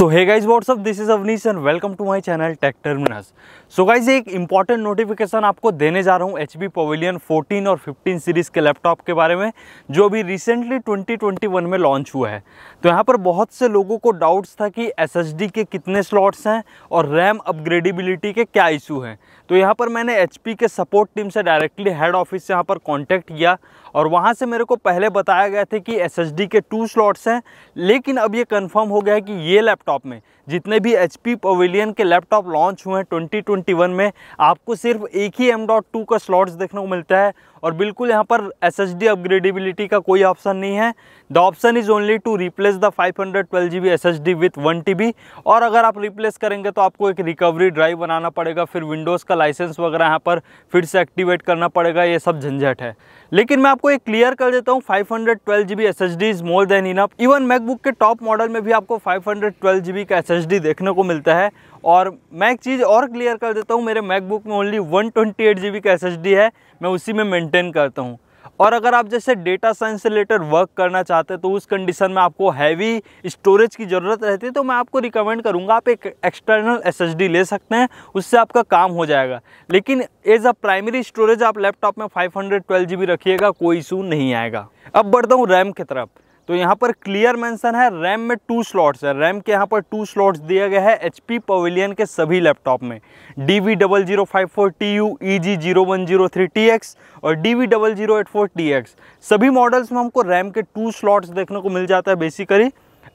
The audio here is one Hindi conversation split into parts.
So hi guys what's up this is Avneesh and welcome to my channel Tech Terminus so guys एक इंपॉर्टेंट नोटिफिकेशन आपको देने जा रहा हूँ एच बी पवेलियन फोर्टीन और 15 सीरीज़ के लैपटॉप के बारे में जो अभी रिसेंटली 2021 में लॉन्च हुआ है तो यहाँ पर बहुत से लोगों को डाउट्स था कि एस के कितने स्लॉट्स हैं और रैम अपग्रेडिबिलिटी के क्या इशू हैं तो यहाँ पर मैंने एच के सपोर्ट टीम से डायरेक्टली हेड ऑफिस से यहाँ पर कॉन्टैक्ट किया और वहाँ से मेरे को पहले बताया गया था कि एस के टू स्लॉट्स हैं लेकिन अब ये कन्फर्म हो गया है कि ये लैपटॉप में जितने भी एच पी पवेलियन के लैपटॉप लॉन्च हुए हैं 2021 में आपको सिर्फ एक ही एम डॉट टू का स्लॉट्स देखने को मिलता है और बिल्कुल यहाँ पर एस एच डी अपग्रेडेबिलिटी का कोई ऑप्शन नहीं है the option is only to replace the 512 hundred twelve G B S S D with one T B और अगर आप रिप्लेस करेंगे तो आपको एक रिकवरी ड्राइव बनाना पड़ेगा फिर विंडोज़ का लाइसेंस वगैरह यहाँ पर फिर से एक्टिवेट करना पड़ेगा ये सब झंझट है लेकिन मैं आपको एक क्लियर कर देता हूँ five hundred twelve G B S S D is more than enough even MacBook के टॉप मॉडल में भी आपको five hundred twelve G B का एस एच एच देखने को मिलता है और मैं एक चीज़ और क्लियर कर देता हूँ मेरे मैकबुक में only one twenty eight G B का एस एच डी है मैं उसी में मेंटेन करता हूँ और अगर आप जैसे डेटा साइंस रिलेटेड वर्क करना चाहते हैं तो उस कंडीशन में आपको हैवी स्टोरेज की ज़रूरत रहती है तो मैं आपको रिकमेंड करूँगा आप एक एक्सटर्नल एस ले सकते हैं उससे आपका काम हो जाएगा लेकिन एज अ प्राइमरी स्टोरेज आप लैपटॉप में फाइव हंड्रेड रखिएगा कोई इशू नहीं आएगा अब बढ़ता हूँ रैम की तरफ तो यहाँ पर क्लियर मेंशन है रैम में टू स्लॉट्स है रैम के यहाँ पर टू स्लॉट्स दिया गया है एच पी पवेलियन के सभी लैपटॉप में D V double zero five four T U E G zero one zero three T X और D V double zero eight four T X सभी मॉडल्स में हमको रैम के टू स्लॉट्स देखने को मिल जाता है बेसिकली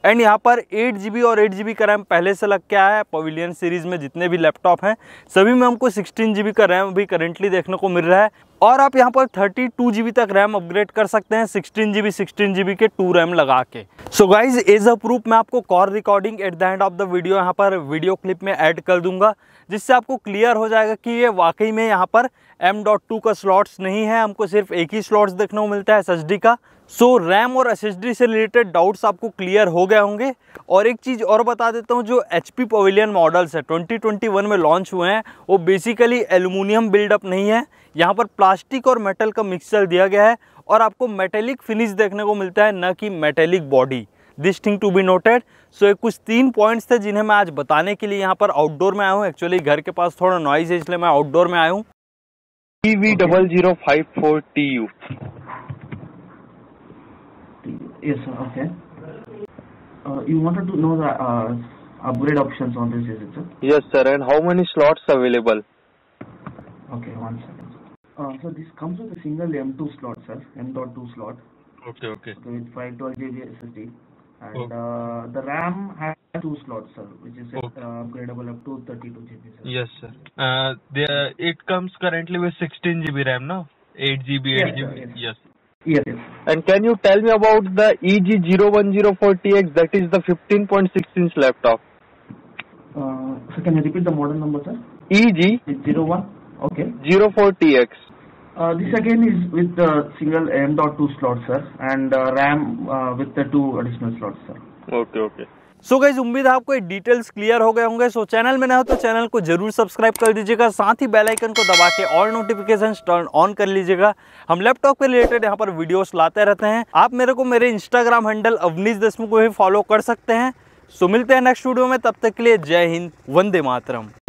एंड यहाँ पर एट जी और एट जी का रैम पहले से लग के आया है पवेलियन सीरीज़ में जितने भी लैपटॉप हैं सभी में हमको सिक्सटीन जी का रैम भी करेंटली देखने को मिल रहा है और आप यहाँ पर थर्टी टू जी बी तक रैम अपग्रेड कर सकते हैं sixteen G B sixteen G B के टू रैम लगा के so guys as a proof मैं आपको call recording at the end of the video यहाँ पर वीडियो क्लिप में ऐड कर दूंगा जिससे आपको क्लियर हो जाएगा कि ये वाकई में यहाँ पर एम डॉट टू का स्लॉट्स नहीं है हमको सिर्फ एक ही स्लॉट्स देखने को मिलता है एस का सो so, रैम और एस से रिलेटेड डाउट्स आपको क्लियर हो गए होंगे और एक चीज़ और बता देता हूँ जो एच पी पवेलियन मॉडल्स है 2021 में लॉन्च हुए हैं वो बेसिकली एलुमिनियम बिल्डअप नहीं है यहाँ पर प्लास्टिक और मेटल का मिक्सचर दिया गया है और आपको मेटेलिक फिनिश देखने को मिलता है न कि metallic body this thing to be noted so ये कुछ तीन पॉइंट्स थे जिन्हें मैं आज बताने के लिए यहाँ पर आउटडोर में आया हूँ एक्चुअली घर के पास थोड़ा नॉइज है इसलिए मैं आउटडोर में आया हूँ V double zero five four T U Yes, sir. Okay. Uh, you wanted to know the uh, upgrade options on this, Uh, so this comes with a single M2 slot, sir, M.2 slot. Okay, okay. Okay, with 512 GB SSD. And okay. uh, the RAM has two slots, sir, which is uh, okay. upgradable up to 32 GB, sir. Yes, sir. Uh, the, it comes currently with 16 GB RAM, now. 8 GB, 8 yes, GB. Sir, yes. yes. Yes. And can you tell me about the EG0104TX that is the 15.6 inch laptop? Uh, so can you repeat the model number sir? EG01 Okay. Zero four TX. Uh, this again is with the single M.2 slot, sir, and uh, RAM uh, with the two additional slots, sir. Okay, okay. So guys उम्मीद है आपको ये डिटेल्स क्लियर हो गए होंगे सो so, चैनल में ना हो तो चैनल को जरूर सब्सक्राइब कर दीजिएगा साथ ही बेल आइकन को दबा के ऑल नोटिफिकेशन टर्न ऑन कर लीजिएगा हम लैपटॉप के रिलेटेड यहाँ पर वीडियोस लाते रहते हैं आप मेरे को मेरे इंस्टाग्राम हैंडल अवनीश दशमुख को भी फॉलो कर सकते हैं सो so, मिलते हैं नेक्स्ट वीडियो में तब तक के लिए जय हिंद वंदे मातरम